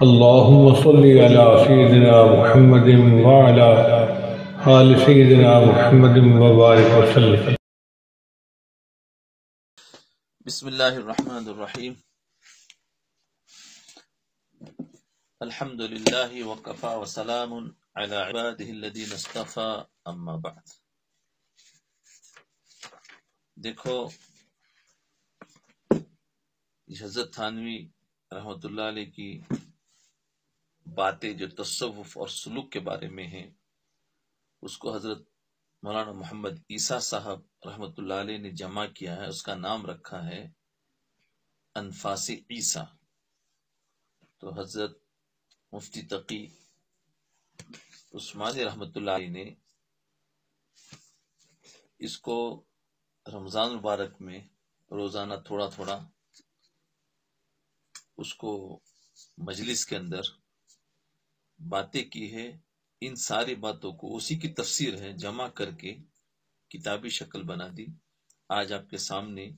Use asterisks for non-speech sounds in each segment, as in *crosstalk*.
اللهم صل على سيدنا محمد وعلى آل سيدنا محمد وبارك وسلم بسم الله الرحمن الرحيم الحمد لله وكفى وسلام على عباده الذين اصطفى أما بعد تھانوی رحمت اللہ علیہ کی बातें जो तस्वुफ और सलूक के बारे में हैं उसको हजरत मौलाना मोहम्मद ईसा साहब रहमत ने जमा किया है उसका नाम रखा है अनफासी ईसा तो हजरत मुफ्ती तकी उस्मान रहमत ने इसको रमज़ान मुबारक में रोज़ाना थोड़ा थोड़ा उसको मजलिस के अंदर बातें की है इन सारी बातों को उसी की तफसीर है जमा करके किताबी शक्ल बना दी आज आपके सामने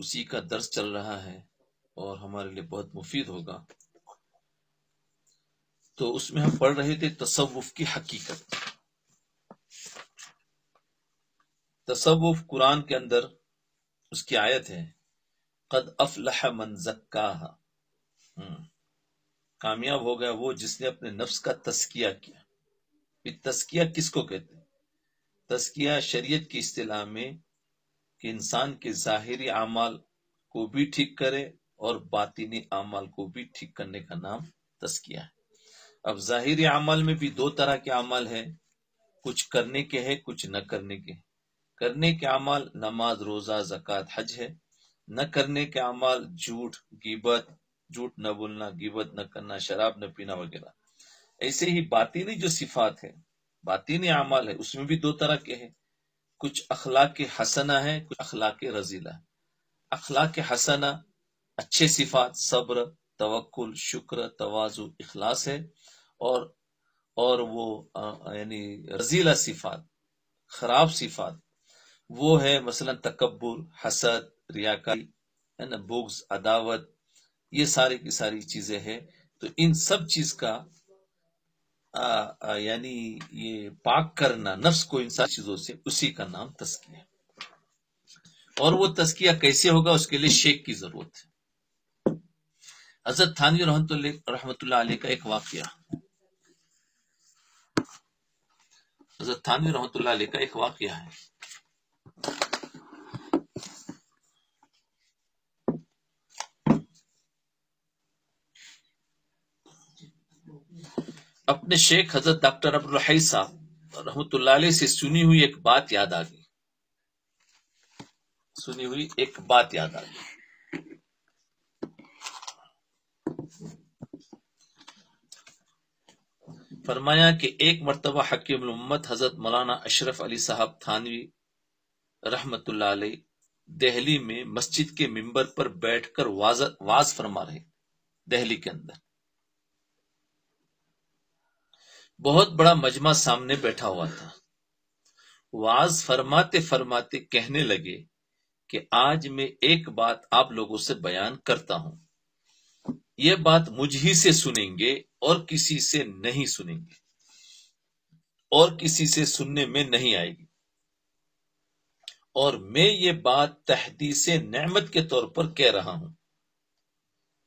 उसी का दर्ज चल रहा है और हमारे लिए बहुत मुफीद होगा तो उसमें हम पढ़ रहे थे तसवुफ की हकीकत तसव्वुफ कुरान के अंदर उसकी आयत है कद अफलह मन जक्का हम्म। कामयाब हो गया वो जिसने अपने नफ्स का तस्किया किया ये तस्किया किसको कहते हैं तस्किया शरीयत की अतलाह में कि इंसान के जाहिरी अमाल को भी ठीक करे और बातिनी अमाल को भी ठीक करने का नाम तस्किया है अब जाहिरी अमाल में भी दो तरह के अमाल है कुछ करने के है कुछ न करने के करने के अमाल नमाज रोज़ा जक़ात हज है न करने के अमाल झूठ गिबत झूठ न बोलना गिबत न करना शराब न पीना वगैरह ऐसे ही बातिनी जो सिफात है बातिनी अमाल है उसमें भी दो तरह के हैं कुछ अखलाक हसना है कुछ अखलाक रजीला है अखलाक हसना अच्छे सिफात सब्र तवक्ल शुक्र तोज़ु इखलास है और और वो यानी रजीला सिफात खराब सिफात वो है मसलन तकबर हसद रियाकारी है ना बुग्स अदावत ये सारी की सारी चीजें हैं तो इन सब चीज का यानी ये पाक करना नफ्स को इन सारी चीजों से उसी का नाम तस्किया और वो तस्किया कैसे होगा उसके लिए शेख की जरूरत है हजरत थानवी रहमत का एक वाक्य हजरत थानवी रहमत का एक वाक्य है अपने शेख हजरत डॉक्टर अब्दुल साहब रहमत से सुनी हुई एक बात याद आ गई सुनी हुई एक बात याद आ गई फरमाया कि एक मरतबा हकीम उम्मत हजरत मौलाना अशरफ अली साहब थानवी रहमत दहली में मस्जिद के मिंबर पर बैठकर वाज, वाज फरमा रहे दहली के अंदर बहुत बड़ा मजमा सामने बैठा हुआ था वाज फरमाते फरमाते कहने लगे कि आज मैं एक बात आप लोगों से बयान करता हूं यह बात मुझ ही से सुनेंगे और किसी से नहीं सुनेंगे और किसी से सुनने में नहीं आएगी और मैं ये बात से नहमत के तौर पर कह रहा हूं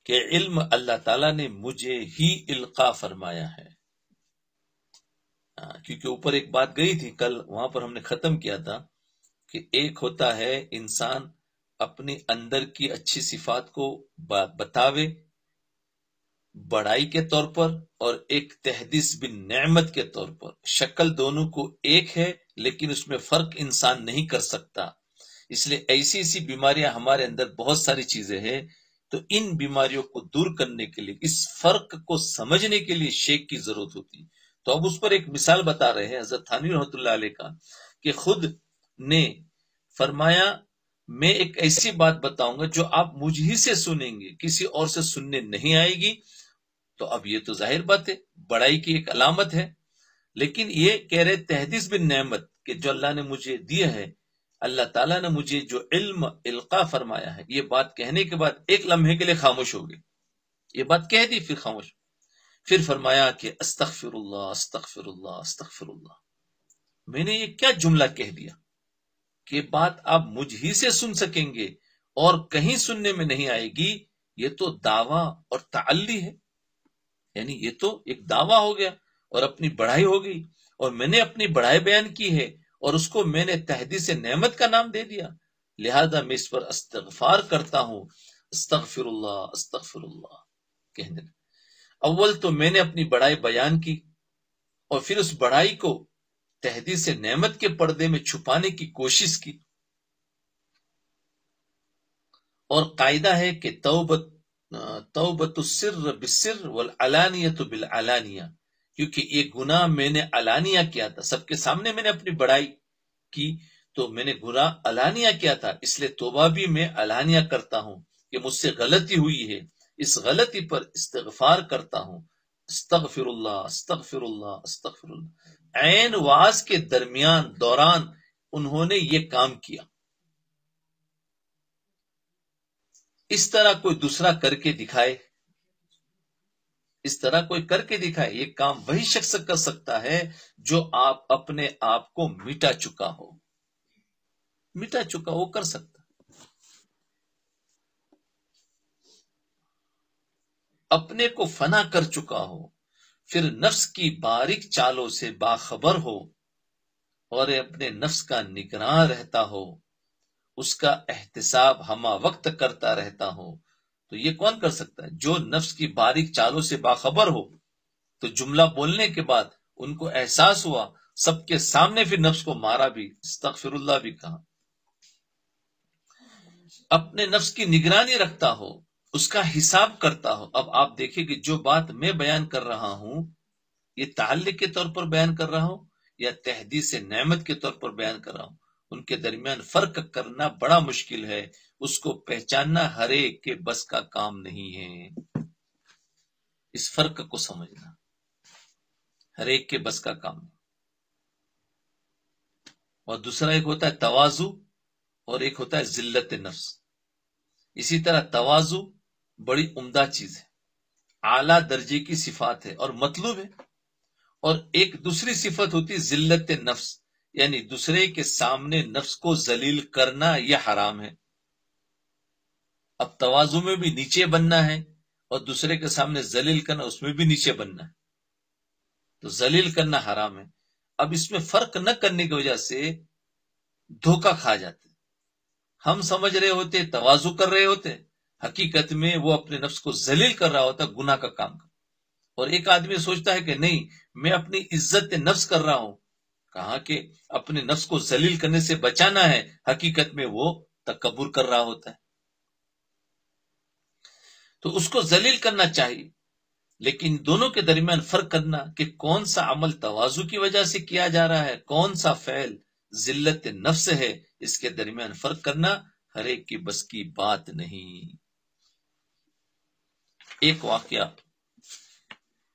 कि इल्म अल्लाह ताला ने मुझे ही इल्का फरमाया है क्योंकि ऊपर एक बात गई थी कल वहां पर हमने खत्म किया था कि एक होता है इंसान अपने अंदर की अच्छी सिफात को बतावे बड़ाई के तौर पर और एक तहदीस बिन नेमत के तौर पर शक्ल दोनों को एक है लेकिन उसमें फर्क इंसान नहीं कर सकता इसलिए ऐसी ऐसी बीमारियां हमारे अंदर बहुत सारी चीजें हैं तो इन बीमारियों को दूर करने के लिए इस फर्क को समझने के लिए शेख की जरूरत होती है तो अब उस पर एक मिसाल बता रहे हैं हजरत थानी रहमत का कि खुद ने फरमाया मैं एक ऐसी बात बताऊंगा जो आप मुझ ही से सुनेंगे किसी और से सुनने नहीं आएगी तो अब ये तो जाहिर बात है बड़ाई की एक अलामत है लेकिन ये कह रहे तहदीस बिन नहमत कि जो अल्लाह ने मुझे दिया है अल्लाह ताला ने मुझे जो इल्म इल्का फरमाया है ये बात कहने के बाद एक लम्हे के लिए खामोश हो गए ये बात कह दी फिर खामोश फिर फरमाया कि फिर अस्तख फिर मैंने ये क्या जुमला कह दिया कि बात आप मुझ ही से सुन सकेंगे और कहीं सुनने में नहीं आएगी ये तो दावा और ताली है यानी ये तो एक दावा हो गया और अपनी बढ़ाई हो गई और मैंने अपनी बढ़ाई बयान की है और उसको मैंने तहदी से नहमत का नाम दे दिया लिहाजा मैं इस पर अस्तफार करता हूं अस्तगफिरुल्लाह अस्तगफिरुल्लाह कहने लगा अव्वल तो मैंने अपनी बड़ाई बयान की और फिर उस बड़ाई को तहदी से नेमत के पर्दे में छुपाने की कोशिश की और कायदा है कि तौबत तौबत सिर बिसर वल तो बिल अलानिया क्योंकि ये गुना मैंने अलानिया किया था सबके सामने मैंने अपनी बड़ाई की तो मैंने गुना अलानिया किया था इसलिए तोबा भी मैं अलानिया करता हूं कि मुझसे गलती हुई है इस गलती पर इस्तगफार करता हूँ अस्तगफिरुल्लाह अस्तगफिरुल्लाह अस्तगफिरुल्लाह ऐन वाज के दरमियान दौरान उन्होंने ये काम किया इस तरह कोई दूसरा करके दिखाए इस तरह कोई करके दिखाए ये काम वही शख्स कर सकता है जो आप अपने आप को मिटा चुका हो मिटा चुका वो कर सकता अपने को फना कर चुका हो फिर नफ्स की बारीक चालों से बाखबर हो और अपने नफ्स का निगरान रहता हो उसका एहतसाब हमा वक्त करता रहता हो तो ये कौन कर सकता है जो नफ्स की बारीक चालों से बाखबर हो तो जुमला बोलने के बाद उनको एहसास हुआ सबके सामने फिर नफ्स को मारा भी तकफिरुल्ला भी कहा अपने नफ्स की निगरानी रखता हो उसका हिसाब करता हो अब आप देखिए कि जो बात मैं बयान कर रहा हूं ये ताल्लिक के तौर पर बयान कर रहा हूं या तहदी से नमत के तौर पर बयान कर रहा हूं उनके दरमियान फर्क करना बड़ा मुश्किल है उसको पहचानना हर एक के बस का काम नहीं है इस फर्क को समझना हर एक के बस का काम नहीं और दूसरा एक होता है तवाजु और एक होता है जिल्लत नफ्स इसी तरह तवाजु बड़ी उम्दा चीज है आला दर्जे की सिफात है और मतलूब है और एक दूसरी सिफत होती जिल्लत नफ्स यानी दूसरे के सामने नफ्स को जलील करना यह हराम है अब तोजु में भी नीचे बनना है और दूसरे के सामने जलील करना उसमें भी नीचे बनना है तो जलील करना हराम है अब इसमें फर्क न करने की वजह से धोखा खा जाते हम समझ रहे होते तोजु कर रहे होते हैं हकीकत में वो अपने नफ्स को जलील कर रहा होता गुना का काम और एक आदमी सोचता है कि नहीं मैं अपनी इज्जत नफ्स कर रहा हूं कहा कि अपने नफ्स को जलील करने से बचाना है हकीकत में वो तकबर कर रहा होता है तो उसको जलील करना चाहिए लेकिन दोनों के दरमियान फर्क करना कि कौन सा अमल तवाजु की वजह से किया जा रहा है कौन सा फैल जिल्लत नफ्स है इसके दरमियान फर्क करना हर एक की बस की बात नहीं एक वाक्य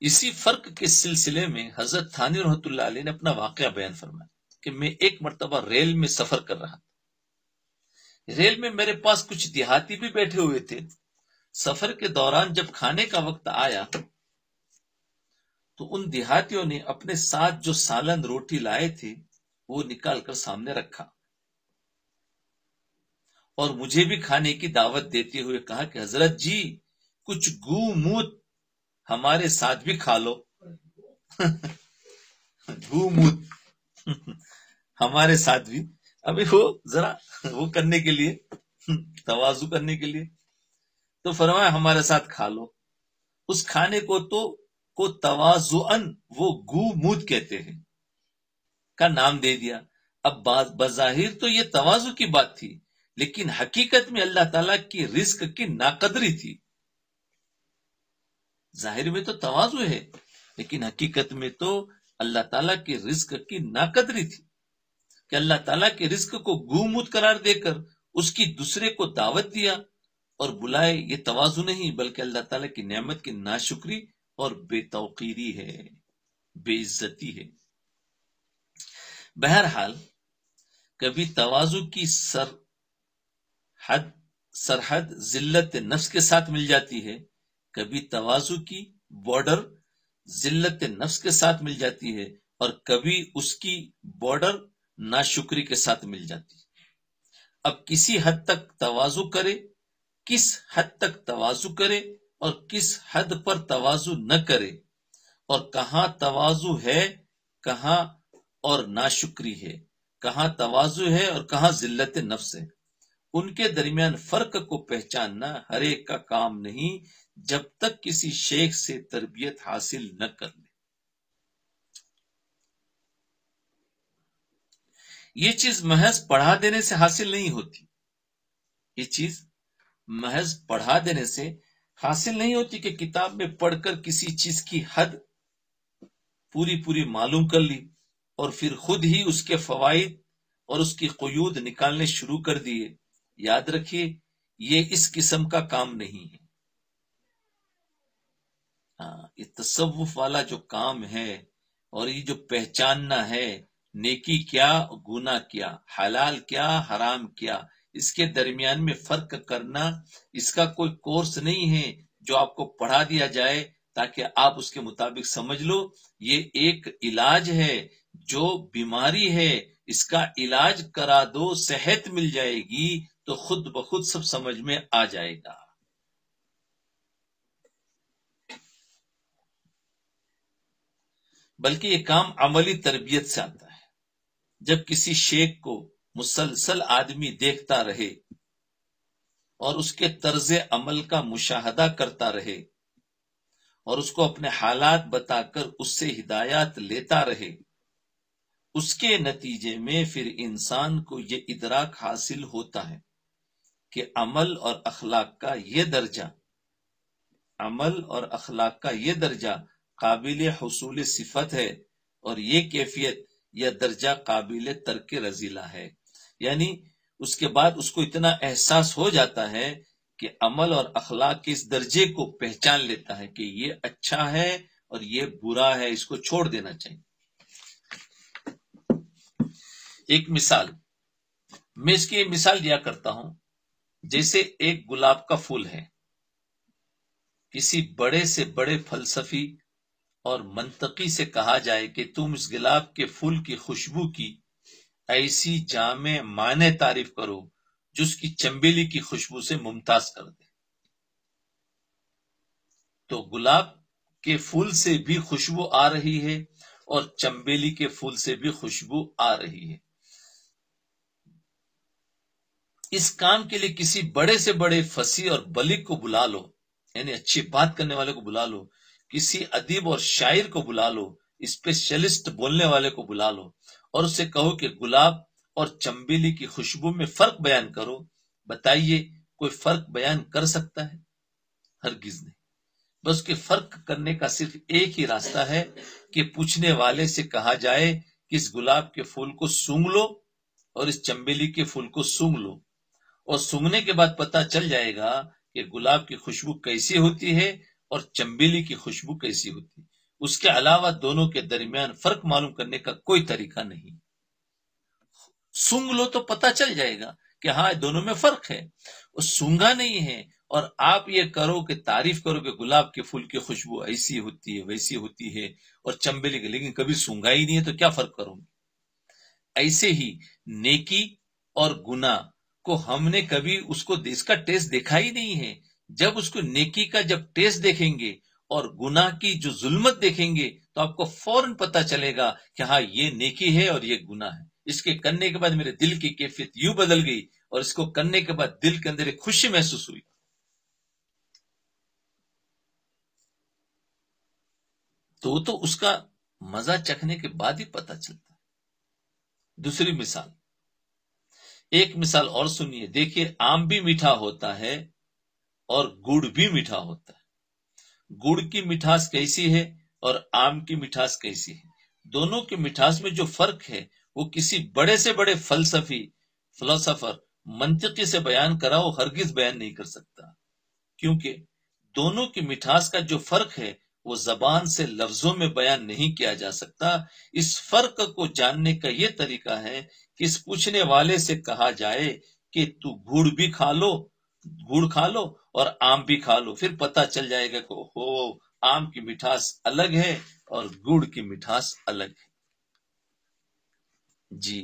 इसी फर्क के सिलसिले में हजरत थानी रहमतुल्ला ने अपना वाक्य बयान फरमाया कि मैं एक मरतबा रेल में सफर कर रहा था रेल में मेरे पास कुछ देहाती भी बैठे हुए थे सफर के दौरान जब खाने का वक्त आया तो उन देहातियों ने अपने साथ जो सालन रोटी लाए थे वो निकालकर सामने रखा और मुझे भी खाने की दावत देते हुए कहा कि हजरत जी कुछ गुमूत हमारे साथ भी खा लो गुमूत *laughs* *laughs* हमारे साथ भी अभी वो जरा वो करने के लिए तवाजु करने के लिए तो फरमाया हमारे साथ खा लो उस खाने को तो को तवाजुअन वो गुमूत कहते हैं का नाम दे दिया अब बजाहिर तो ये तवाजु की बात थी लेकिन हकीकत में अल्लाह ताला की रिस्क की नाकदरी थी जाहिर में तो तवाजु है लेकिन हकीकत में तो अल्लाह ताला के रिस्क की नाकदरी थी कि अल्लाह ताला के रिस्क को गुमुत करार देकर उसकी दूसरे को दावत दिया और बुलाए ये तोज़ु नहीं बल्कि अल्लाह ताला की नेमत की नाशुक्री और बेतौकीरी है बेइज्जती है बहरहाल कभी तोज़ु की सर हद सरहद जिल्लत नफ्स के साथ मिल जाती है कभी तवाजु की बॉर्डर जिल्लत नफ्स के साथ मिल जाती है और कभी उसकी बॉर्डर नाशुक्री के साथ मिल जाती है अब किसी हद तक तवाजु करे किस हद तक तवाजु करे और किस हद पर तवाजु न करे और कहा तवाजु है कहा और नाशुक्री है कहाँ तवाजु है और कहा जिल्लत नफ्स है उनके दरमियान फर्क को पहचानना हर एक का काम नहीं जब तक किसी शेख से तरबियत हासिल न कर ले ये चीज महज पढ़ा देने से हासिल नहीं होती ये चीज महज पढ़ा देने से हासिल नहीं होती कि किताब में पढ़कर किसी चीज की हद पूरी पूरी मालूम कर ली और फिर खुद ही उसके फवाइद और उसकी कयूद निकालने शुरू कर दिए याद रखिए ये इस किस्म का काम नहीं है हाँ, ये तस्वुफ वाला जो काम है और ये जो पहचानना है नेकी क्या गुना क्या हलाल क्या हराम क्या इसके दरमियान में फर्क करना इसका कोई कोर्स नहीं है जो आपको पढ़ा दिया जाए ताकि आप उसके मुताबिक समझ लो ये एक इलाज है जो बीमारी है इसका इलाज करा दो सेहत मिल जाएगी तो खुद ब खुद सब समझ में आ जाएगा बल्कि ये काम अमली तरबियत से आता है जब किसी शेख को मुसलसल आदमी देखता रहे और उसके तर्ज अमल का मुशाहदा करता रहे और उसको अपने हालात बताकर उससे हिदायत लेता रहे उसके नतीजे में फिर इंसान को ये इदराक हासिल होता है कि अमल और अखलाक का ये दर्जा अमल और अखलाक का ये दर्जा काबिल हसूल सिफत है और ये कैफियत या दर्जा काबिल तर्क रजीला है यानी उसके बाद उसको इतना एहसास हो जाता है कि अमल और अखलाक के इस दर्जे को पहचान लेता है कि ये अच्छा है और ये बुरा है इसको छोड़ देना चाहिए एक मिसाल मैं इसकी मिसाल दिया करता हूं जैसे एक गुलाब का फूल है किसी बड़े से बड़े फलसफी और मनतकी से कहा जाए कि तुम इस गुलाब के फूल की खुशबू की ऐसी जाम माने तारीफ करो जिसकी चंबेली की खुशबू से मुमताज कर दे तो गुलाब के फूल से भी खुशबू आ रही है और चंबेली के फूल से भी खुशबू आ रही है इस काम के लिए किसी बड़े से बड़े फसी और बलिक को बुला लो यानी अच्छी बात करने वाले को बुला लो किसी अदीब और शायर को बुला लो स्पेशलिस्ट बोलने वाले को बुला लो और उसे कहो कि गुलाब और चंबेली की खुशबू में फर्क बयान करो बताइए कोई फर्क बयान कर सकता है हरगिज ने बस के फर्क करने का सिर्फ एक ही रास्ता है कि पूछने वाले से कहा जाए कि इस गुलाब के फूल को सूंघ लो और इस चंबेली के फूल को सूंघ लो और सूंघने के बाद पता चल जाएगा कि गुलाब की खुशबू कैसी होती है और चंबेली की खुशबू कैसी होती उसके अलावा दोनों के दरमियान फर्क मालूम करने का कोई तरीका नहीं सूंग लो तो पता चल जाएगा कि हाँ दोनों में फर्क है और सूंगा नहीं है और आप ये करो कि तारीफ करो कि गुलाब के फूल की खुशबू ऐसी होती है वैसी होती है और चंबेली की लेकिन कभी सूंगा ही नहीं है तो क्या फर्क करोगे ऐसे ही नेकी और गुना को हमने कभी उसको इसका टेस्ट देखा ही नहीं है जब उसको नेकी का जब टेस्ट देखेंगे और गुनाह की जो जुल्मत देखेंगे तो आपको फौरन पता चलेगा कि हाँ ये नेकी है और ये गुनाह है इसके करने के बाद मेरे दिल की कैफियत यू बदल गई और इसको करने के बाद दिल के अंदर एक खुशी महसूस हुई तो तो उसका मजा चखने के बाद ही पता चलता है दूसरी मिसाल एक मिसाल और सुनिए देखिए आम भी मीठा होता है और गुड़ भी मीठा होता है गुड़ की मिठास कैसी है और आम की मिठास कैसी है दोनों की मिठास में जो फर्क है वो किसी बड़े से बड़े फलसफी फिलोसफर मंतकी से बयान करा वो हरगिज बयान नहीं कर सकता क्योंकि दोनों की मिठास का जो फर्क है वो जबान से लफ्जों में बयान नहीं किया जा सकता इस फर्क को जानने का ये तरीका है कि इस पूछने वाले से कहा जाए कि तू गुड़ भी खा लो गुड़ खा लो और आम भी खा लो फिर पता चल जाएगा को हो आम की मिठास अलग है और गुड़ की मिठास अलग है जी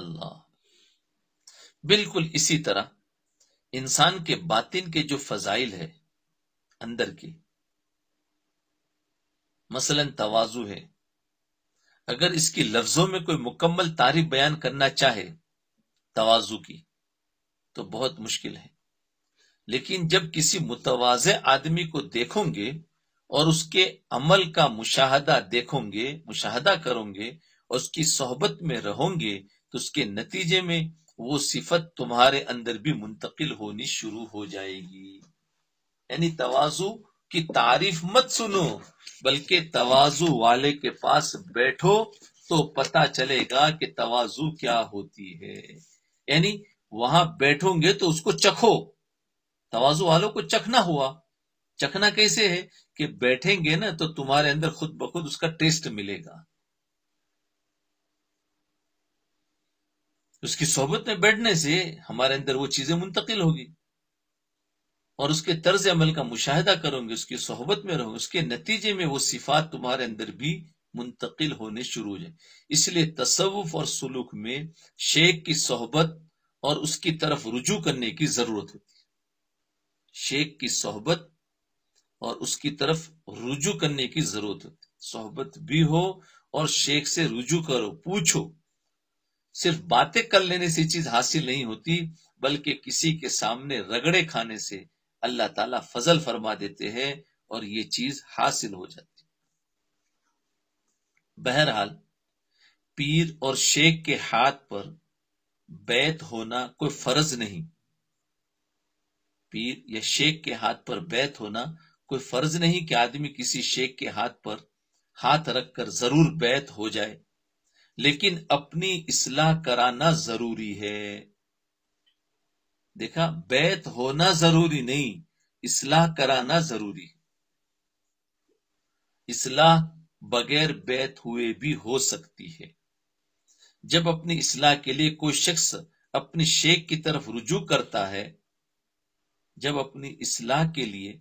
अल्लाह बिल्कुल इसी तरह इंसान के बातिन के जो फजाइल है अंदर की मसलन तवाजु है अगर इसकी लफ्जों में कोई मुकम्मल तारीफ बयान करना चाहे तवाजु की तो बहुत मुश्किल है लेकिन जब किसी मुतवाज आदमी को देखोगे और उसके अमल का मुशाहदा देखोगे मुशाहदा करोगे और उसकी सोहबत में रहोगे तो उसके नतीजे में वो सिफत तुम्हारे अंदर भी मुंतकिल होनी शुरू हो जाएगी यानी तवाजु की तारीफ मत सुनो बल्कि तवाजु वाले के पास बैठो तो पता चलेगा कि तवाजु क्या होती है यानी वहां बैठोगे तो उसको चखो तवाजु वालों को चखना हुआ चखना कैसे है कि बैठेंगे ना तो तुम्हारे अंदर खुद ब खुद उसका टेस्ट मिलेगा उसकी सोहबत में बैठने से हमारे अंदर वो चीजें मुंतकिल होगी और उसके तर्ज अमल का मुशाहिदा करोगे उसकी सोहबत में रहोगे उसके नतीजे में वो सिफात तुम्हारे अंदर भी मुंतकिल होने शुरू हो जाए इसलिए तसवुफ और सुलूक में शेख की सोहबत और उसकी तरफ रुजू करने की जरूरत होती है शेख की सोहबत और उसकी तरफ रुजू करने की जरूरत होती है सोहबत भी हो और शेख से रुजू करो पूछो सिर्फ बातें कर लेने से चीज हासिल नहीं होती बल्कि किसी के सामने रगड़े खाने से अल्लाह ताला फजल फरमा देते हैं और ये चीज हासिल हो जाती बहरहाल पीर और शेख के हाथ पर बैत होना कोई फर्ज नहीं पीर या शेख के हाथ पर बैत होना कोई फर्ज नहीं कि आदमी किसी शेख के हाथ पर हाथ रखकर जरूर बैत हो जाए लेकिन अपनी इसलाह कराना जरूरी है देखा बैत होना जरूरी नहीं इसलाह कराना जरूरी है इसलाह बगैर बैत हुए भी हो सकती है जब अपनी इसलाह के लिए कोई शख्स अपनी शेख की तरफ रुजू करता है जब अपनी इसलाह के लिए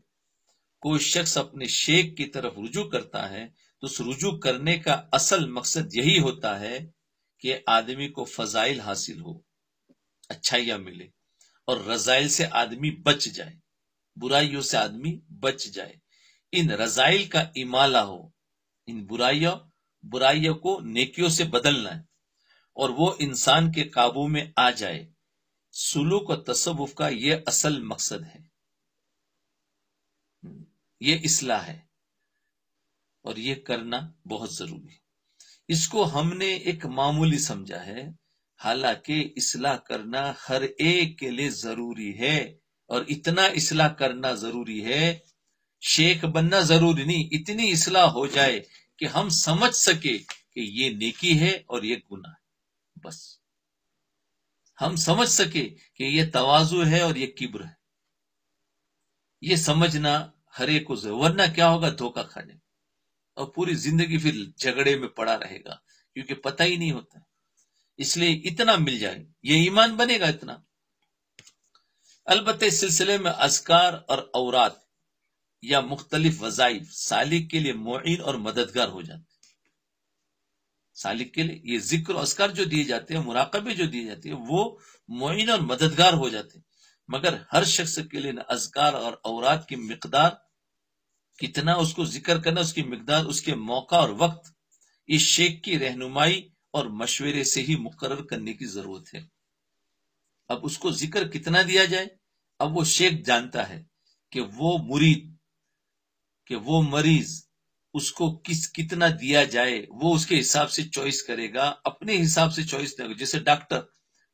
कोई शख्स अपने शेख की तरफ रुजू करता है तो उस रुजू करने का असल मकसद यही होता है कि आदमी को फजाइल हासिल हो अच्छाइया मिले और रजाइल से आदमी बच जाए बुराइयों से आदमी बच जाए इन रजाइल का इमाला हो इन बुराइयों बुराइयों को नेकियों से बदलना है और वो इंसान के काबू में आ जाए सुलूक और तसव्वुफ का ये असल मकसद है ये इसलाह है और ये करना बहुत जरूरी है इसको हमने एक मामूली समझा है हालांकि इसलाह करना हर एक के लिए जरूरी है और इतना इसलाह करना जरूरी है शेख बनना जरूरी नहीं इतनी इसलाह हो जाए कि हम समझ सके कि ये नेकी है और ये गुनाह है बस हम समझ सके कि ये तवाजु है और ये किब्र है ये समझना हर एक को वरना क्या होगा धोखा खाने और पूरी जिंदगी फिर झगड़े में पड़ा रहेगा क्योंकि पता ही नहीं होता इसलिए इतना मिल जाए ये ईमान बनेगा इतना अलबत् सिलसिले में असकार और औरत या मुख्तलिफ वजाइफ सालिक के लिए मोइन और मददगार हो जाते सालिक के लिए ये जिक्र अस्कार जो दिए जाते हैं मुराकबे जो दिए जाते हैं वो मुइन और मददगार हो जाते हैं मगर हर शख्स के लिए अजगार और औरत की मकदार कितना उसको जिक्र करना उसकी मकदार उसके मौका और वक्त इस शेख की रहनुमाई और मशवरे से ही मुकर करने की जरूरत है अब उसको जिक्र कितना दिया जाए अब वो शेख जानता है कि वो मुरीद कि वो मरीज उसको किस कितना दिया जाए वो उसके हिसाब से चॉइस करेगा अपने हिसाब से चॉइस करेगा जैसे डॉक्टर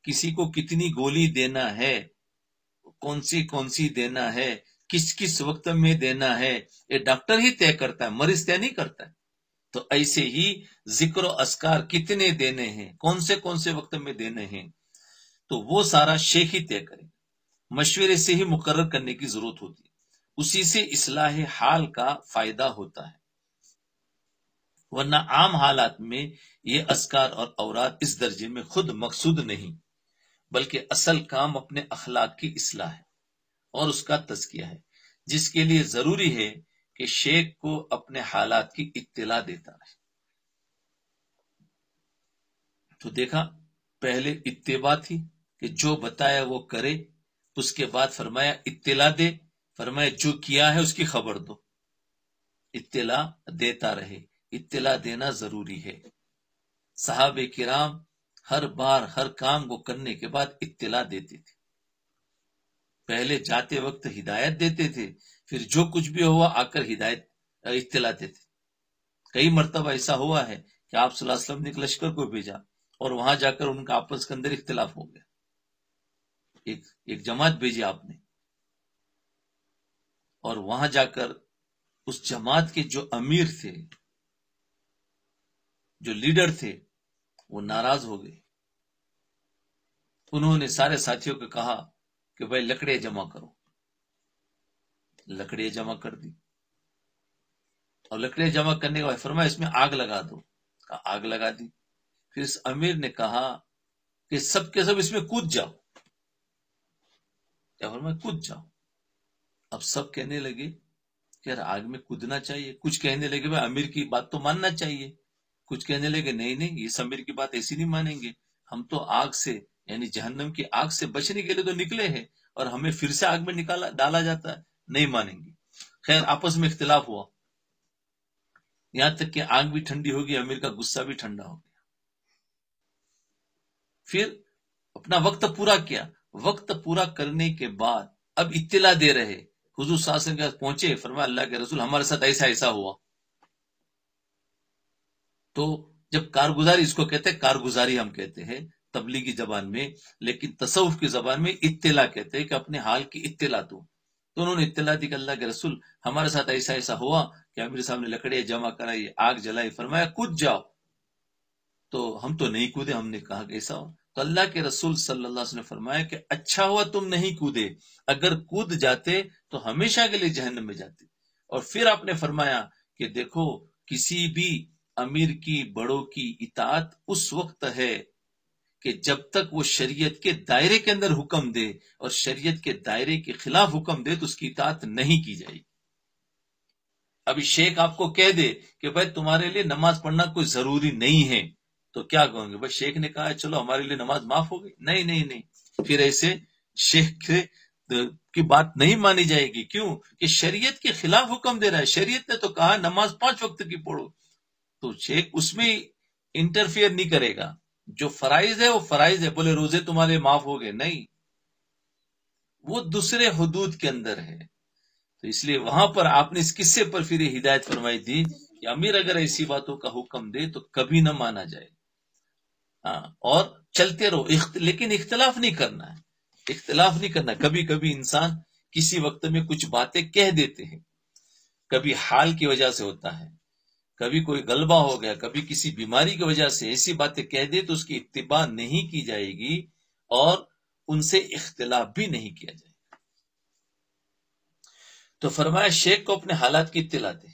किसी को कितनी गोली देना है कौन सी कौन सी देना है किस किस वक्त में देना है ये डॉक्टर ही तय करता है मरीज तय नहीं करता है तो ऐसे ही जिक्र अस्कार कितने देने हैं कौन से कौन से वक्त में देने हैं तो वो सारा शेख ही तय करे मशवरे से ही मुकर करने की जरूरत होती है उसी से इसलाह हाल का फायदा होता है वरना आम हालात में ये असकार और औरात इस दर्जे में खुद मकसूद नहीं बल्कि असल काम अपने अखलाक की असलाह है और उसका तस्किया है जिसके लिए जरूरी है कि शेख को अपने हालात की इत्तला देता रहे तो देखा पहले इतवा थी कि जो बताया वो करे उसके बाद फरमाया इत्तला दे फरमाया जो किया है उसकी खबर दो इत्तला देता रहे इत्तला देना जरूरी है साहब किराम हर बार हर काम को करने के बाद इत्तला देते थे पहले जाते वक्त हिदायत देते थे फिर जो कुछ भी हुआ आकर हिदायत इत्तला देते कई मरतबा ऐसा हुआ है कि आप सल्लम ने लश्कर को भेजा और वहां जाकर उनका आपस के अंदर इख्तलाफ हो गया एक एक जमात भेजी आपने और वहां जाकर उस जमात के जो अमीर थे जो लीडर थे वो नाराज हो गए उन्होंने सारे साथियों को कहा कि भाई लकड़े जमा करो लकड़े जमा कर दी और लकड़ियां जमा करने के बाद फरमाया इसमें आग लगा दो आग लगा दी फिर इस अमीर ने कहा कि सबके सब इसमें कूद जाओ क्या फरमाया कूद जाओ अब सब कहने लगे कि यार आग में कूदना चाहिए कुछ कहने लगे भाई अमीर की बात तो मानना चाहिए कुछ कहने लगे नहीं नहीं ये समीर की बात ऐसी नहीं मानेंगे हम तो आग से यानी जहन्नम की आग से बचने के लिए तो निकले हैं और हमें फिर से आग में निकाला डाला जाता है नहीं मानेंगे खैर आपस में इख्तिलाफ हुआ यहां तक कि आग भी ठंडी होगी अमीर का गुस्सा भी ठंडा हो गया फिर अपना वक्त पूरा किया वक्त पूरा करने के बाद अब इत्तला दे रहे हुजूर सासन के पास पहुंचे फरमा अल्लाह के रसूल हमारे साथ ऐसा ऐसा हुआ तो जब कारगुजारी इसको कहते हैं कारगुजारी हम कहते हैं तबलीगी जबान में लेकिन तसव की जबान में इतला कहते हैं कि अपने हाल की इतला दो तो उन्होंने इतला दी कि अल्लाह के रसुल हमारे साथ ऐसा ऐसा हुआ कि आमिर साहब ने लकड़ियां जमा कराई आग जलाई फरमाया कूद जाओ तो हम तो नहीं कूदे हमने कहा कैसा हो तो अल्लाह के रसूल सल्लल्लाहु अलैहि फरमाया कि अच्छा हुआ तुम नहीं कूदे अगर कूद जाते तो हमेशा के लिए जहन्नम में जाते और फिर आपने फरमाया कि देखो किसी भी अमीर की बड़ों की इतात उस वक्त है कि जब तक वो शरीयत के दायरे के अंदर हुक्म दे और शरीयत के दायरे के खिलाफ हुक्म दे तो उसकी इतात नहीं की जाएगी अभी शेख आपको कह दे कि भाई तुम्हारे लिए नमाज पढ़ना कोई जरूरी नहीं है तो क्या कहोगे भाई शेख ने कहा चलो हमारे लिए नमाज माफ हो गई नहीं नहीं नहीं फिर ऐसे शेख की बात नहीं मानी जाएगी क्यों कि शरीयत के खिलाफ हुक्म दे रहा है शरीयत ने तो कहा नमाज पांच वक्त की पढ़ो तो शेख उसमें इंटरफियर नहीं करेगा जो फराइज है वो फराइज है बोले रोजे तुम्हारे माफ हो गए नहीं वो दूसरे हदूद के अंदर है तो इसलिए वहां पर आपने इस किस्से पर फिर हिदायत फरमाई दी कि अमीर अगर ऐसी बातों का हुक्म दे तो कभी ना माना जाए हाँ और चलते रहो इख्त, लेकिन इख्तलाफ नहीं करना है इख्तलाफ नहीं करना कभी कभी इंसान किसी वक्त में कुछ बातें कह देते हैं कभी हाल की वजह से होता है कभी कोई गलबा हो गया कभी किसी बीमारी की वजह से ऐसी बातें कह दे तो उसकी इतबा नहीं की जाएगी और उनसे इख्तलाफ भी नहीं किया जाएगा तो फरमाया शेख को अपने हालात की इतला दे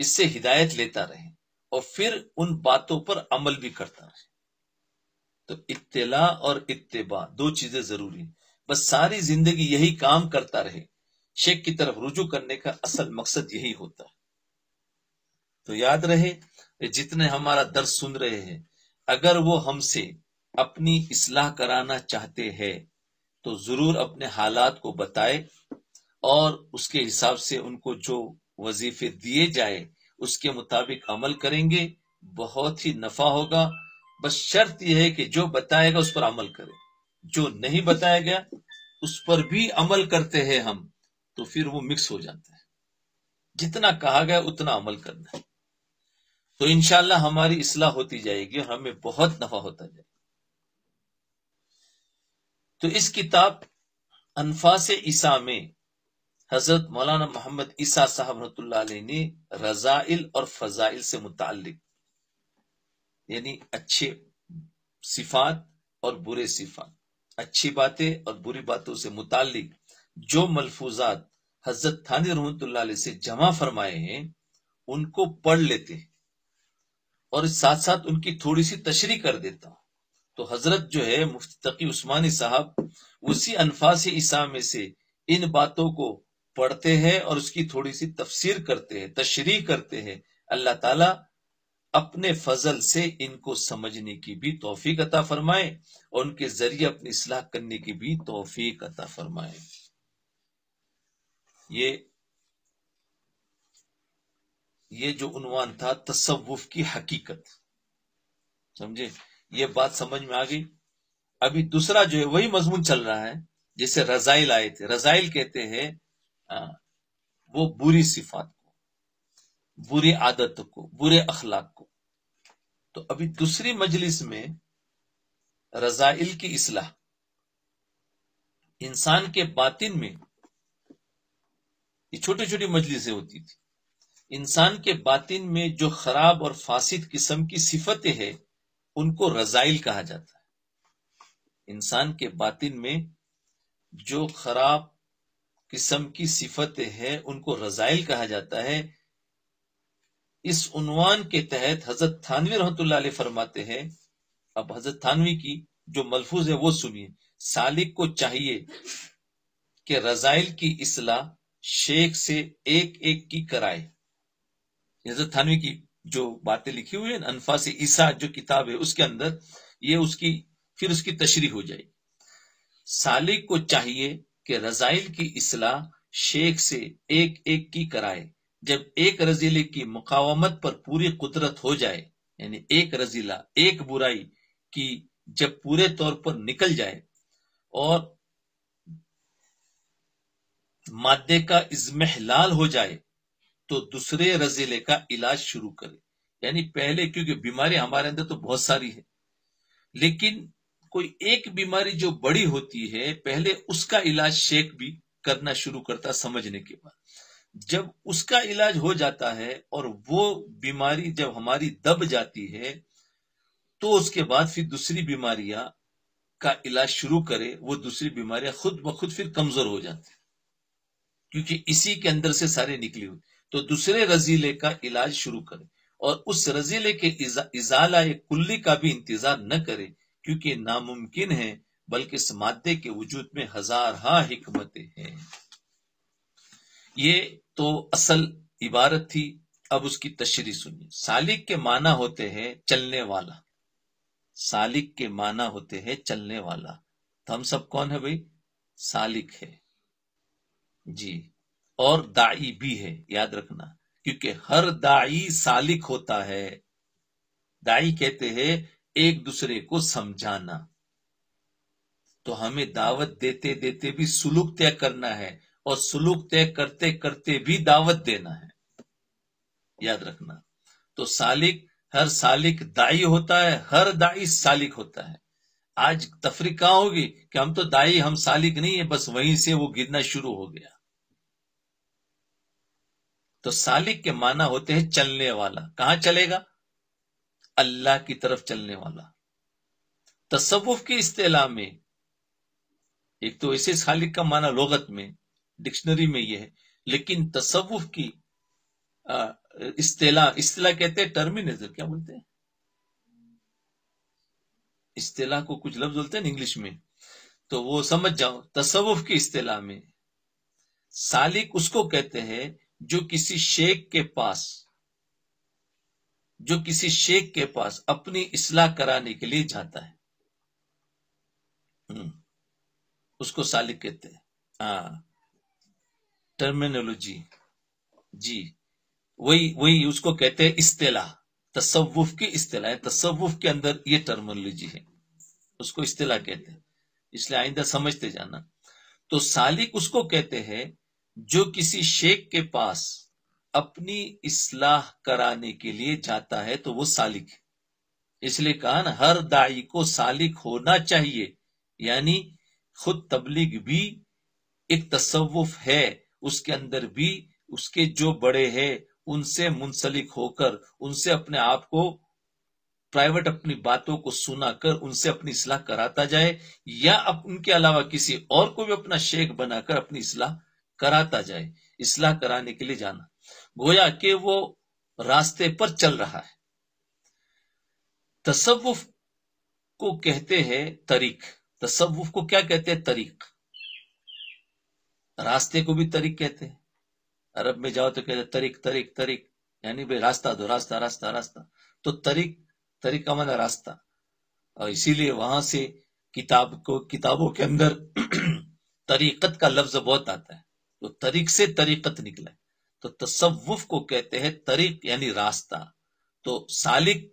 इससे हिदायत लेता रहे और फिर उन बातों पर अमल भी करता रहे तो इतला और इतबा दो चीजें जरूरी हैं बस सारी जिंदगी यही काम करता रहे शेख की तरफ रुजू करने का असल मकसद यही होता है तो याद रहे जितने हमारा दर्द सुन रहे हैं अगर वो हमसे अपनी इसलाह कराना चाहते हैं तो जरूर अपने हालात को बताए और उसके हिसाब से उनको जो वजीफे दिए जाए उसके मुताबिक अमल करेंगे बहुत ही नफा होगा बस शर्त यह है कि जो बताएगा उस पर अमल करें जो नहीं बताया गया उस पर भी अमल करते हैं हम तो फिर वो मिक्स हो जाता है जितना कहा गया उतना अमल करना है तो इनशाला हमारी इसलाह होती जाएगी और हमें बहुत नफा होता जाएगा तो इस किताब अनफास ईसा में हजरत मौलाना मोहम्मद ईसा साहब रतुल्ला ने रजाइल और फजाइल से मुतल यानी अच्छे सिफात और बुरे सिफात अच्छी बातें और बुरी बातों से मुतल जो मलफूजात हजरत थानी रहमतुल्ला से जमा फरमाए हैं उनको पढ़ लेते हैं और साथ साथ उनकी थोड़ी सी तशरी कर देता हूँ तो हजरत जो है मुफ्ती तकी उस्मानी साहब उसी अनफास ईसा में से इन बातों को पढ़ते हैं और उसकी थोड़ी सी तफसीर करते हैं तशरी करते हैं अल्लाह ताला अपने फजल से इनको समझने की भी तोफीक अता फरमाए और उनके जरिए अपनी इसलाह करने की भी तोफीक अता फरमाए ये ये जो उनवान था तस्वुफ की हकीकत समझे ये बात समझ में आ गई अभी दूसरा जो है वही मजमून चल रहा है जैसे रजाइल आए थे रजाइल कहते हैं वो बुरी सिफात को बुरी आदत को बुरे अखलाक को तो अभी दूसरी मजलिस में रजाइल की इसलाह इंसान के बातिन में ये छोटी छोटी मजलिसें होती थी इंसान के बातिन में जो खराब और फासिद किस्म की सिफतें हैं उनको रजाइल कहा जाता है इंसान के बातिन में जो खराब किस्म की सिफतें हैं उनको रजाइल कहा जाता है इस उनवान के तहत हजरत थानवी रहमत फरमाते हैं अब हजरत थानवी की जो मलफूज है वो सुनिए सालिक को चाहिए कि रजाइल की इसलाह शेख से एक एक की कराए हजरत थानवी की जो बातें लिखी हुई है अनफा से ईसा जो किताब है उसके अंदर ये उसकी फिर उसकी तशरी हो जाए सालिक को चाहिए कि रजाइल की इसलाह शेख से एक एक की कराए जब एक रजीले की मुकावमत पर पूरी कुदरत हो जाए यानी एक रजीला एक बुराई की जब पूरे तौर पर निकल जाए और मादे का इजमहलाल हो जाए तो दूसरे रजिले का इलाज शुरू करें यानी पहले क्योंकि बीमारी हमारे अंदर तो बहुत सारी है लेकिन कोई एक बीमारी जो बड़ी होती है पहले उसका इलाज शेख भी करना शुरू करता समझने के बाद जब उसका इलाज हो जाता है और वो बीमारी जब हमारी दब जाती है तो उसके बाद फिर दूसरी बीमारियां का इलाज शुरू करे वो दूसरी बीमारियां खुद ब खुद फिर कमजोर हो जाती क्योंकि इसी के अंदर से सारे निकली हुई तो दूसरे रजीले का इलाज शुरू करें और उस रजीले के इजा, एक कुल्ली का भी इंतजार न करें क्योंकि नामुमकिन है बल्कि इस मादे के वजूद में हजार हा हैं ये तो असल इबारत थी अब उसकी तशरी सुनिए सालिक के माना होते हैं चलने वाला सालिक के माना होते हैं चलने वाला तो हम सब कौन है भाई सालिक है जी और दाई भी है याद रखना क्योंकि हर दाई सालिक होता है दाई कहते हैं एक दूसरे को समझाना तो हमें दावत देते देते भी सुलूक तय करना है और सुलूक तय करते करते भी दावत देना है याद रखना तो सालिक हर सालिक दाई होता है हर दाई सालिक होता है आज तफरीका होगी कि हम तो दाई हम सालिक नहीं है बस वहीं से वो गिरना शुरू हो गया तो सालिक के माना होते हैं चलने वाला कहां चलेगा अल्लाह की तरफ चलने वाला तस्वुफ की इस्तेला में एक तो इसे सालिक का माना लोगत में डिक्शनरी में यह है लेकिन तस्वुफ की इस्तेला इस्तेला कहते हैं टर्मिनेटर क्या बोलते हैं इस्तेला को कुछ लफ्ज बोलते हैं इंग्लिश में तो वो समझ जाओ तस्वुफ की इस्तेला में सालिक उसको कहते हैं जो किसी शेख के पास जो किसी शेख के पास अपनी इसलाह कराने के लिए जाता है हम्म, उसको सालिक कहते हैं हाँ टर्मिनोलॉजी जी वही वही उसको कहते हैं इस्तेलाह तस्वुफ की इस्तेला है तस्वुफ के अंदर ये टर्मिनोलॉजी है उसको इस्तेला कहते हैं इसलिए आइंदा समझते जाना तो सालिक उसको कहते हैं जो किसी शेख के पास अपनी इसलाह कराने के लिए जाता है तो वो सालिक इसलिए कहा ना हर दाई को सालिक होना चाहिए यानी खुद तबलीग भी एक तस्वुफ है उसके अंदर भी उसके जो बड़े हैं उनसे मुंसलिक होकर उनसे अपने आप को प्राइवेट अपनी बातों को सुना कर उनसे अपनी इसलाह कराता जाए या उनके अलावा किसी और को भी अपना शेख बनाकर अपनी इसलाह कराता जाए इसलाह कराने के लिए जाना गोया के वो रास्ते पर चल रहा है तसव्वुफ को कहते हैं तरीक तसव्वुफ को क्या कहते हैं तरीक रास्ते को भी तरीक कहते हैं अरब में जाओ तो कहते तरीक तरीक तरीक यानी भाई रास्ता दो रास्ता रास्ता रास्ता तो तरीक तरीक का माना रास्ता और इसीलिए वहां से किताब को किताबों के अंदर *clears throat* तरीकत का लफ्ज बहुत आता है तो तरीक से तरीकत निकला तो तसव्वुफ को कहते हैं तरीक यानी रास्ता तो सालिक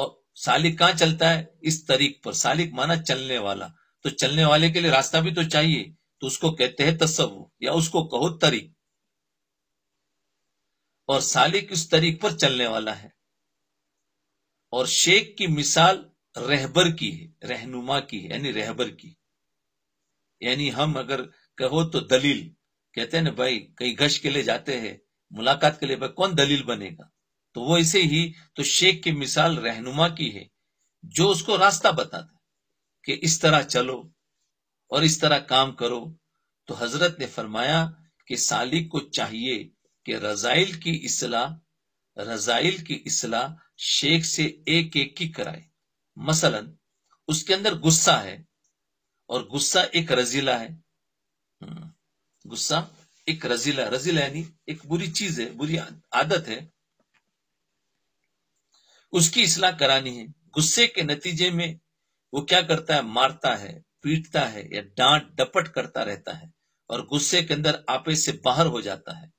और सालिक कहां चलता है इस तरीक पर सालिक माना चलने वाला तो चलने वाले के लिए रास्ता भी तो चाहिए तो उसको कहते हैं तस्वुफ या उसको कहो तरीक और सालिक इस तरीक पर चलने वाला है और शेख की मिसाल रहबर की है रहनुमा की यानी रहबर की यानी हम अगर कहो तो दलील कहते हैं ना भाई कहीं गश के लिए जाते हैं मुलाकात के लिए भाई कौन दलील बनेगा तो वो ऐसे ही तो शेख की मिसाल रहनुमा की है जो उसको रास्ता बताता है कि इस तरह चलो और इस तरह काम करो तो हजरत ने फरमाया कि सालिक को चाहिए कि रजाइल की इसलाह रजाइल की असलाह शेख से एक एक की कराए मसलन उसके अंदर गुस्सा है और गुस्सा एक रजीला है हम्म। गुस्सा एक रजीला रजीला यानी एक बुरी चीज है बुरी आदत है उसकी इसलाह करानी है गुस्से के नतीजे में वो क्या करता है मारता है पीटता है या डांट डपट करता रहता है और गुस्से के अंदर आपे से बाहर हो जाता है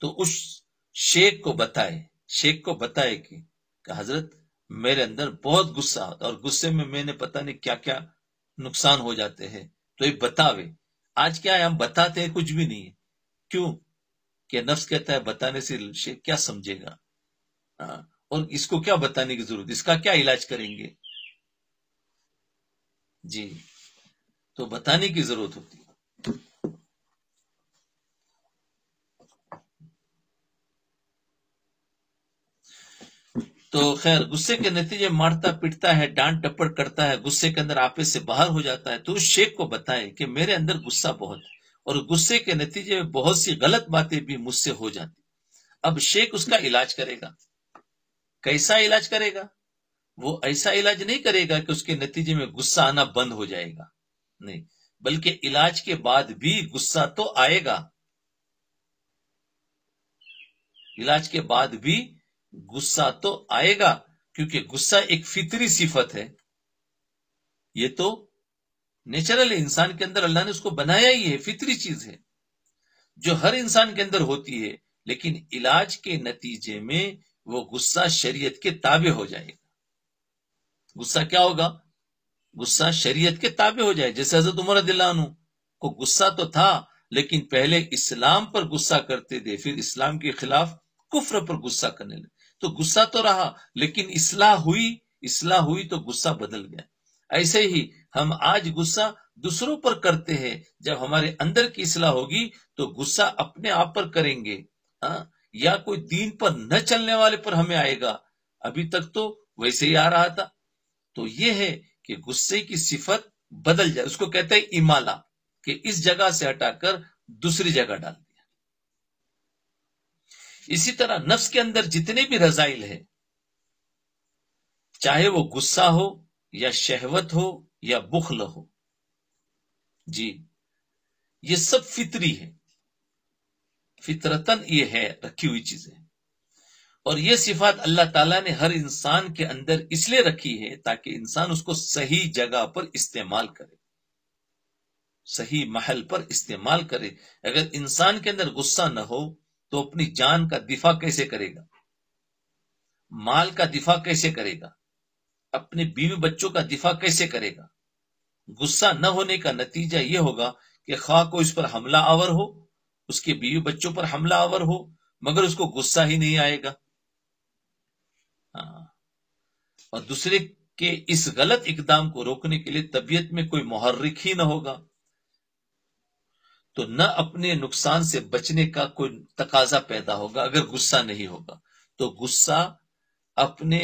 तो उस शेख को बताए शेख को बताए कि, हजरत मेरे अंदर बहुत गुस्सा होता और गुस्से में मैंने पता नहीं क्या क्या नुकसान हो जाते हैं तो ये बतावे आज क्या है हम बताते हैं कुछ भी नहीं क्यों क्या नफ्स कहता है बताने से शेख क्या समझेगा आ, हाँ, और इसको क्या बताने की जरूरत इसका क्या इलाज करेंगे जी तो बताने की जरूरत होती है तो खैर गुस्से के नतीजे मारता पीटता है डांट टप्पड़ करता है गुस्से के अंदर आपे से बाहर हो जाता है तो उस शेख को बताए कि मेरे अंदर गुस्सा बहुत है और गुस्से के नतीजे में बहुत सी गलत बातें भी मुझसे हो जाती अब शेख उसका इलाज करेगा कैसा इलाज करेगा वो ऐसा इलाज नहीं करेगा कि उसके नतीजे में गुस्सा आना बंद हो जाएगा नहीं बल्कि इलाज के बाद भी गुस्सा तो आएगा इलाज के बाद भी गुस्सा तो आएगा क्योंकि गुस्सा एक फितरी सिफत है ये तो नेचुरल इंसान के अंदर अल्लाह ने उसको बनाया ही है फितरी चीज है जो हर इंसान के अंदर होती है लेकिन इलाज के नतीजे में वो गुस्सा शरीयत के ताबे हो जाएगा गुस्सा क्या होगा गुस्सा शरीयत के ताबे हो जाए जैसे हजरत उमर दिलानू को गुस्सा तो था लेकिन पहले इस्लाम पर गुस्सा करते थे फिर इस्लाम के खिलाफ कुफर पर गुस्सा करने लगे तो गुस्सा तो रहा लेकिन इसलाह हुई इसलाह हुई तो गुस्सा बदल गया ऐसे ही हम आज गुस्सा दूसरों पर करते हैं जब हमारे अंदर की इसलाह होगी तो गुस्सा अपने आप पर करेंगे आ? हाँ, या कोई दीन पर न चलने वाले पर हमें आएगा अभी तक तो वैसे ही आ रहा था तो यह है कि गुस्से की सिफत बदल जाए उसको कहते हैं इमाला कि इस जगह से हटाकर दूसरी जगह डाल इसी तरह नफ्स के अंदर जितने भी रजाइल है चाहे वो गुस्सा हो या शहवत हो या बुखल हो जी ये सब फितरी है फितरतन ये है रखी हुई चीजें और ये सिफात अल्लाह ताला ने हर इंसान के अंदर इसलिए रखी है ताकि इंसान उसको सही जगह पर इस्तेमाल करे सही महल पर इस्तेमाल करे अगर इंसान के अंदर गुस्सा ना हो तो अपनी जान का दिफा कैसे करेगा माल का दिफा कैसे करेगा अपने बीवी बच्चों का दिफा कैसे करेगा गुस्सा न होने का नतीजा यह होगा कि खा को इस पर हमला आवर हो उसके बीवी बच्चों पर हमला आवर हो मगर उसको गुस्सा ही नहीं आएगा हाँ। और दूसरे के इस गलत इकदाम को रोकने के लिए तबीयत में कोई मुहर्रिक ही ना होगा तो न अपने नुकसान से बचने का कोई तकाजा पैदा होगा अगर गुस्सा नहीं होगा तो गुस्सा अपने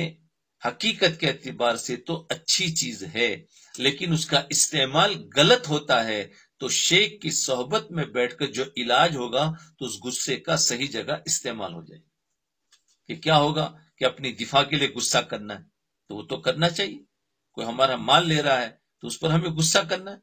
हकीकत के अतबार से तो अच्छी चीज है लेकिन उसका इस्तेमाल गलत होता है तो शेख की सोहबत में बैठकर जो इलाज होगा तो उस गुस्से का सही जगह इस्तेमाल हो जाएगा कि क्या होगा कि अपनी दिफा के लिए गुस्सा करना है तो वो तो करना चाहिए कोई हमारा माल ले रहा है तो उस पर हमें गुस्सा करना है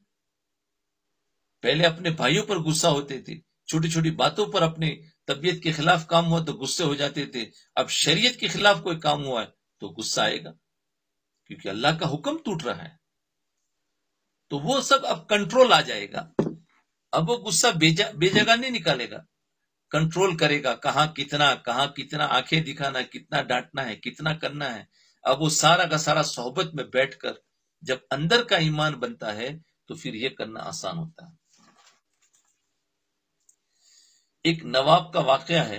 पहले अपने भाइयों पर गुस्सा होते थे छोटी छोटी बातों पर अपने तबीयत के खिलाफ काम हुआ तो गुस्से हो जाते थे अब शरीयत के खिलाफ कोई काम हुआ है तो गुस्सा आएगा क्योंकि अल्लाह का हुक्म टूट रहा है तो वो सब अब कंट्रोल आ जाएगा अब वो गुस्सा बेजगह नहीं निकालेगा कंट्रोल करेगा कहाँ कितना कहाँ कितना आंखें दिखाना कितना डांटना है कितना करना है अब वो सारा का सारा सोहबत में बैठकर जब अंदर का ईमान बनता है तो फिर ये करना आसान होता है एक नवाब का वाक़ है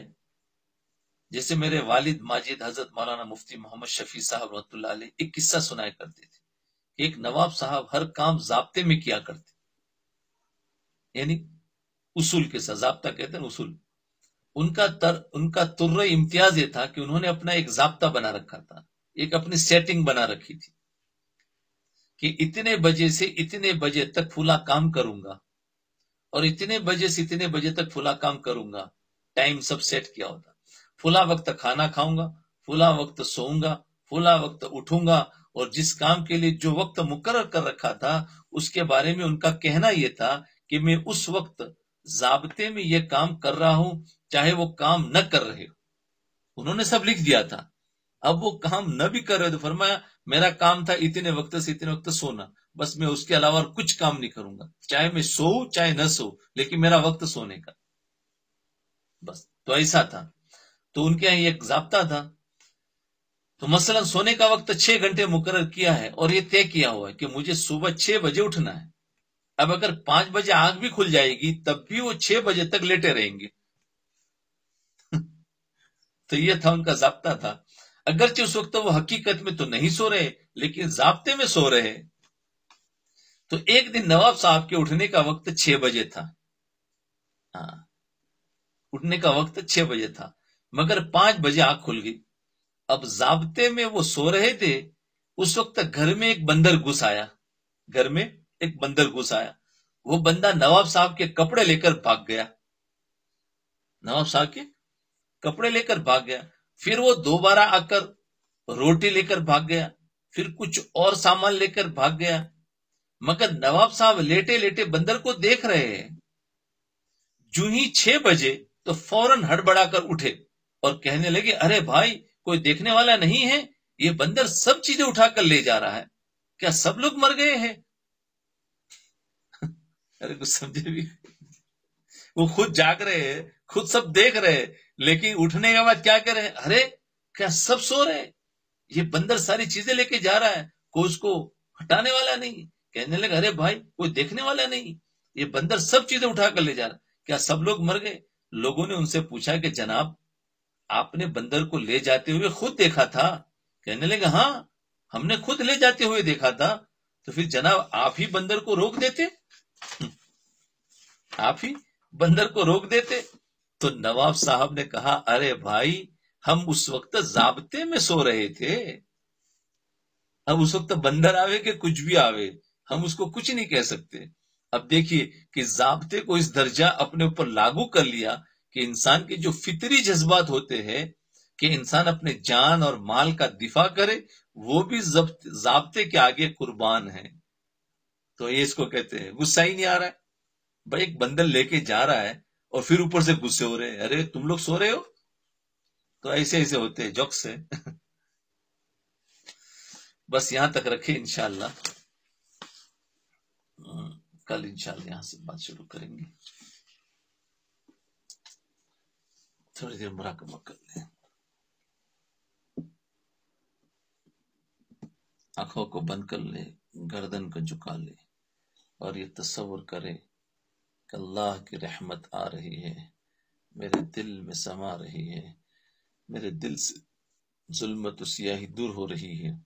जैसे मेरे वालिद माजिद हजरत मौलाना मुफ्ती मोहम्मद शफी साहब रहमत एक किस्सा सुनाया करते थे एक नवाब साहब हर काम जबते में किया करते यानी उसूल के साथ जबता कहते हैं उसूल उनका तर उनका तुर्र इम्तियाज ये था कि उन्होंने अपना एक जबता बना रखा था एक अपनी सेटिंग बना रखी थी कि इतने बजे से इतने बजे तक फूला काम करूंगा और इतने बजे से इतने बजे तक फुला काम करूंगा टाइम सब सेट किया होता फुला वक्त खाना खाऊंगा फुला वक्त सोऊंगा फुला वक्त उठूंगा और जिस काम के लिए जो वक्त मुकर कर रखा था उसके बारे में उनका कहना यह था कि मैं उस वक्त जाबते में यह काम कर रहा हूं चाहे वो काम न कर रहे हो उन्होंने सब लिख दिया था अब वो काम न भी कर रहे तो फरमाया मेरा काम था इतने वक्त से इतने वक्त सोना बस मैं उसके अलावा कुछ काम नहीं करूंगा चाहे मैं सो चाहे न सो लेकिन मेरा वक्त सोने का बस तो ऐसा था तो उनके यहां एक जाप्ता था तो मसलन सोने का वक्त छह घंटे मुकर किया है और ये तय किया हुआ है कि मुझे सुबह छह बजे उठना है अब अगर पांच बजे आंख भी खुल जाएगी तब भी वो छह बजे तक लेटे रहेंगे *laughs* तो ये था उनका जाप्ता था अगरचे उस वक्त वो हकीकत में तो नहीं सो रहे लेकिन जाप्ते में सो रहे तो एक दिन नवाब साहब के उठने का वक्त छह बजे था हाँ, उठने का वक्त छह बजे था मगर पांच बजे आग खुल गई अब जाबते में वो सो रहे थे उस वक्त घर में एक बंदर घुस आया घर में एक बंदर घुस आया वो बंदा नवाब साहब के कपड़े लेकर भाग गया नवाब साहब के कपड़े लेकर भाग गया फिर वो दोबारा आकर रोटी लेकर भाग गया फिर कुछ और सामान लेकर भाग गया मगर नवाब साहब लेटे लेटे बंदर को देख रहे हैं जू ही छह बजे तो फौरन हड़बड़ाकर उठे और कहने लगे अरे भाई कोई देखने वाला नहीं है ये बंदर सब चीजें उठाकर ले जा रहा है क्या सब लोग मर गए हैं *laughs* अरे कुछ समझे भी वो खुद जाग रहे हैं खुद सब देख रहे हैं लेकिन उठने के बाद क्या रहे हैं अरे क्या सब सो रहे ये बंदर सारी चीजें लेके जा रहा है कोई उसको हटाने वाला नहीं कहने लगे अरे भाई कोई देखने वाला नहीं ये बंदर सब चीजें उठा कर ले जा रहा क्या सब लोग मर गए लोगों ने उनसे पूछा कि जनाब आपने बंदर को ले जाते हुए खुद देखा था कहने लगे हाँ हमने खुद ले जाते हुए देखा था तो फिर जनाब आप ही बंदर को रोक देते हम्म, आप ही बंदर को रोक देते तो नवाब साहब ने कहा अरे भाई हम उस वक्त जाबते में सो रहे थे अब उस वक्त बंदर आवे के कुछ भी आवे हम उसको कुछ नहीं कह सकते अब देखिए कि जबते को इस दर्जा अपने ऊपर लागू कर लिया कि इंसान के जो फितरी जज्बात होते हैं कि इंसान अपने जान और माल का दिफा करे वो भी जबते के आगे कुर्बान है तो ये इसको कहते हैं गुस्सा ही नहीं आ रहा है भाई एक बंदर लेके जा रहा है और फिर ऊपर से गुस्से हो रहे हैं अरे तुम लोग सो रहे हो तो ऐसे ऐसे होते हैं जोक्स है *laughs* बस यहां तक रखे इनशाला कल इंशाल्लाह यहां से बात शुरू करेंगे थोड़ी देर मुराकबा कर लें आंखों को बंद कर ले गर्दन को झुका ले और ये तस्वर करे कि अल्लाह की रहमत आ रही है मेरे दिल में समा रही है मेरे दिल से जुल्मत सियाही दूर हो रही है